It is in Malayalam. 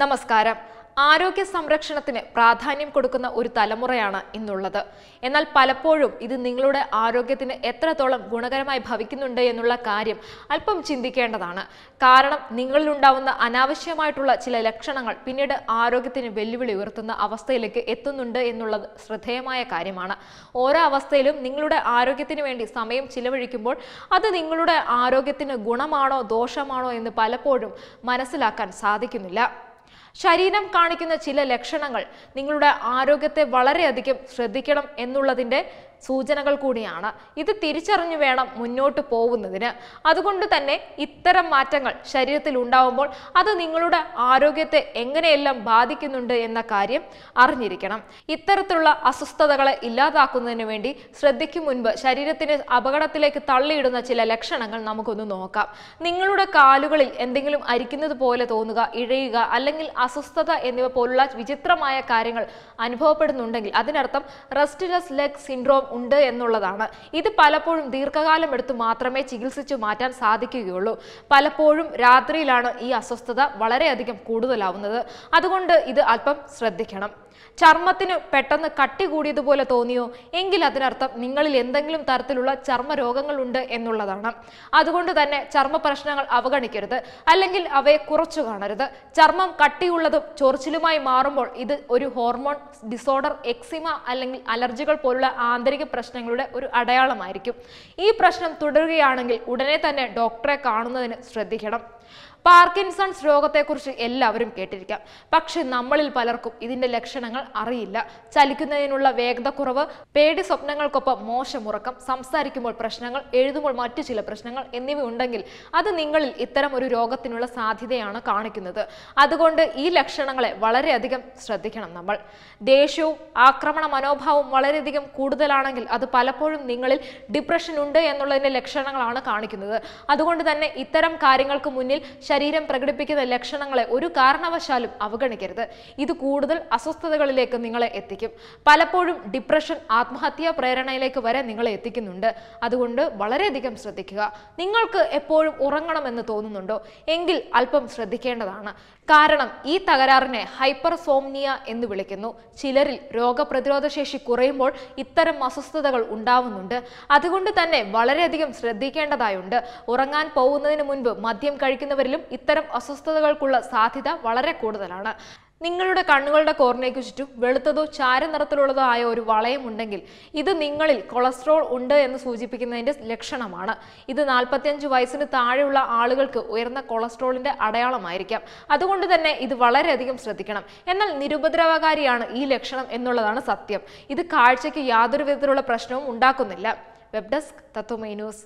നമസ്കാരം ആരോഗ്യ സംരക്ഷണത്തിന് പ്രാധാന്യം കൊടുക്കുന്ന ഒരു തലമുറയാണ് ഇന്നുള്ളത് എന്നാൽ പലപ്പോഴും ഇത് നിങ്ങളുടെ ആരോഗ്യത്തിന് എത്രത്തോളം ഗുണകരമായി ഭവിക്കുന്നുണ്ട് എന്നുള്ള കാര്യം അല്പം ചിന്തിക്കേണ്ടതാണ് കാരണം നിങ്ങളിലുണ്ടാവുന്ന അനാവശ്യമായിട്ടുള്ള ചില ലക്ഷണങ്ങൾ പിന്നീട് ആരോഗ്യത്തിന് വെല്ലുവിളി ഉയർത്തുന്ന അവസ്ഥയിലേക്ക് എത്തുന്നുണ്ട് എന്നുള്ളത് ശ്രദ്ധേയമായ കാര്യമാണ് ഓരോ അവസ്ഥയിലും നിങ്ങളുടെ ആരോഗ്യത്തിന് വേണ്ടി സമയം ചിലവഴിക്കുമ്പോൾ അത് നിങ്ങളുടെ ആരോഗ്യത്തിന് ഗുണമാണോ ദോഷമാണോ എന്ന് പലപ്പോഴും മനസ്സിലാക്കാൻ സാധിക്കുന്നില്ല ശരീരം കാണിക്കുന്ന ചില ലക്ഷണങ്ങൾ നിങ്ങളുടെ ആരോഗ്യത്തെ വളരെയധികം ശ്രദ്ധിക്കണം എന്നുള്ളതിൻ്റെ സൂചനകൾ കൂടിയാണ് ഇത് തിരിച്ചറിഞ്ഞു വേണം മുന്നോട്ട് പോകുന്നതിന് അതുകൊണ്ട് തന്നെ ഇത്തരം മാറ്റങ്ങൾ ശരീരത്തിൽ ഉണ്ടാവുമ്പോൾ അത് നിങ്ങളുടെ ആരോഗ്യത്തെ എങ്ങനെയെല്ലാം ബാധിക്കുന്നുണ്ട് എന്ന കാര്യം അറിഞ്ഞിരിക്കണം ഇത്തരത്തിലുള്ള അസ്വസ്ഥതകളെ ഇല്ലാതാക്കുന്നതിന് വേണ്ടി ശ്രദ്ധിക്കും മുൻപ് ശരീരത്തിന് അപകടത്തിലേക്ക് തള്ളിയിടുന്ന ചില ലക്ഷണങ്ങൾ നമുക്കൊന്ന് നോക്കാം നിങ്ങളുടെ കാലുകളിൽ എന്തെങ്കിലും അരിക്കുന്നത് പോലെ തോന്നുക ഇഴയുക അല്ലെങ്കിൽ അസ്വസ്ഥത എന്നിവ പോലുള്ള വിചിത്രമായ കാര്യങ്ങൾ അനുഭവപ്പെടുന്നുണ്ടെങ്കിൽ അതിനർത്ഥം റെസ്റ്റ്ലെസ് ലെഗ് സിൻഡ്രോം ഉണ്ട് എന്നുള്ളതാണ് ഇത് പലപ്പോഴും ദീർഘകാലം എടുത്തു മാത്രമേ ചികിത്സിച്ചു മാറ്റാൻ സാധിക്കുകയുള്ളൂ പലപ്പോഴും രാത്രിയിലാണ് ഈ അസ്വസ്ഥത വളരെയധികം കൂടുതലാവുന്നത് അതുകൊണ്ട് ഇത് അല്പം ശ്രദ്ധിക്കണം ചർമ്മത്തിന് പെട്ടെന്ന് കട്ടി കൂടിയതുപോലെ തോന്നിയോ എങ്കിൽ അതിനർത്ഥം നിങ്ങളിൽ എന്തെങ്കിലും തരത്തിലുള്ള ചർമ്മ രോഗങ്ങളുണ്ട് എന്നുള്ളതാണ് അതുകൊണ്ട് തന്നെ ചർമ്മ പ്രശ്നങ്ങൾ അവഗണിക്കരുത് അല്ലെങ്കിൽ അവയെ കുറച്ചു കാണരുത് ചർമ്മം കട്ടി കട്ടിയുള്ളതും ചൊറിച്ചിലുമായി മാറുമ്പോൾ ഇത് ഒരു ഹോർമോൺ ഡിസോർഡർ എക്സിമ അല്ലെങ്കിൽ അലർജികൾ പോലുള്ള ആന്തരിക പ്രശ്നങ്ങളുടെ ഒരു അടയാളമായിരിക്കും ഈ പ്രശ്നം തുടരുകയാണെങ്കിൽ ഉടനെ തന്നെ ഡോക്ടറെ കാണുന്നതിന് ശ്രദ്ധിക്കണം പാർക്കിൻസൺസ് രോഗത്തെക്കുറിച്ച് എല്ലാവരും കേട്ടിരിക്കാം പക്ഷെ നമ്മളിൽ പലർക്കും ഇതിന്റെ ലക്ഷണങ്ങൾ അറിയില്ല ചലിക്കുന്നതിനുള്ള വേഗതക്കുറവ് പേടി സ്വപ്നങ്ങൾക്കൊപ്പം മോശം സംസാരിക്കുമ്പോൾ പ്രശ്നങ്ങൾ എഴുതുമ്പോൾ മറ്റു ചില പ്രശ്നങ്ങൾ എന്നിവ ഉണ്ടെങ്കിൽ അത് നിങ്ങളിൽ ഇത്തരം ഒരു രോഗത്തിനുള്ള സാധ്യതയാണ് കാണിക്കുന്നത് അതുകൊണ്ട് ഈ ലക്ഷണങ്ങളെ വളരെയധികം ശ്രദ്ധിക്കണം നമ്മൾ ദേഷ്യവും ആക്രമണ മനോഭാവവും വളരെയധികം കൂടുതലാണെങ്കിൽ അത് പലപ്പോഴും നിങ്ങളിൽ ഡിപ്രഷൻ ഉണ്ട് എന്നുള്ളതിന്റെ ലക്ഷണങ്ങളാണ് കാണിക്കുന്നത് അതുകൊണ്ട് തന്നെ ഇത്തരം കാര്യങ്ങൾക്ക് മുന്നിൽ ശരീരം പ്രകടിപ്പിക്കുന്ന ലക്ഷണങ്ങളെ ഒരു കാരണവശാലും അവഗണിക്കരുത് ഇത് കൂടുതൽ അസ്വസ്ഥതകളിലേക്ക് നിങ്ങളെ എത്തിക്കും പലപ്പോഴും ഡിപ്രഷൻ ആത്മഹത്യാ പ്രേരണയിലേക്ക് വരെ നിങ്ങളെ എത്തിക്കുന്നുണ്ട് അതുകൊണ്ട് വളരെയധികം ശ്രദ്ധിക്കുക നിങ്ങൾക്ക് എപ്പോഴും ഉറങ്ങണമെന്ന് തോന്നുന്നുണ്ടോ എങ്കിൽ അല്പം ശ്രദ്ധിക്കേണ്ടതാണ് കാരണം ഈ തകരാറിനെ ഹൈപ്പർ സോംനിയ എന്ന് വിളിക്കുന്നു ചിലരിൽ രോഗപ്രതിരോധ ശേഷി കുറയുമ്പോൾ ഇത്തരം അസ്വസ്ഥതകൾ ഉണ്ടാവുന്നുണ്ട് അതുകൊണ്ട് തന്നെ വളരെയധികം ശ്രദ്ധിക്കേണ്ടതായുണ്ട് ഉറങ്ങാൻ പോകുന്നതിന് മുൻപ് മദ്യം കഴിക്കുന്നവരിലും പോലും ഇത്തരം അസ്വസ്ഥതകൾക്കുള്ള സാധ്യത വളരെ കൂടുതലാണ് നിങ്ങളുടെ കണ്ണുകളുടെ കോർണയ്ക്ക് ചുറ്റും വെളുത്തതോ ചാരനിറത്തിലുള്ളതോ ആയ ഒരു വളയം ഉണ്ടെങ്കിൽ ഇത് നിങ്ങളിൽ കൊളസ്ട്രോൾ ഉണ്ട് എന്ന് സൂചിപ്പിക്കുന്നതിന്റെ ലക്ഷണമാണ് ഇത് നാൽപ്പത്തിയഞ്ച് വയസ്സിന് താഴെയുള്ള ആളുകൾക്ക് ഉയർന്ന കൊളസ്ട്രോളിന്റെ അടയാളമായിരിക്കാം അതുകൊണ്ട് തന്നെ ഇത് വളരെയധികം ശ്രദ്ധിക്കണം എന്നാൽ നിരുപദ്രവകാരിയാണ് ഈ ലക്ഷണം എന്നുള്ളതാണ് സത്യം ഇത് കാഴ്ചയ്ക്ക് യാതൊരു വിധത്തിലുള്ള പ്രശ്നവും ഉണ്ടാക്കുന്നില്ല വെബ് ഡെസ്ക് തത്വമൈ ന്യൂസ്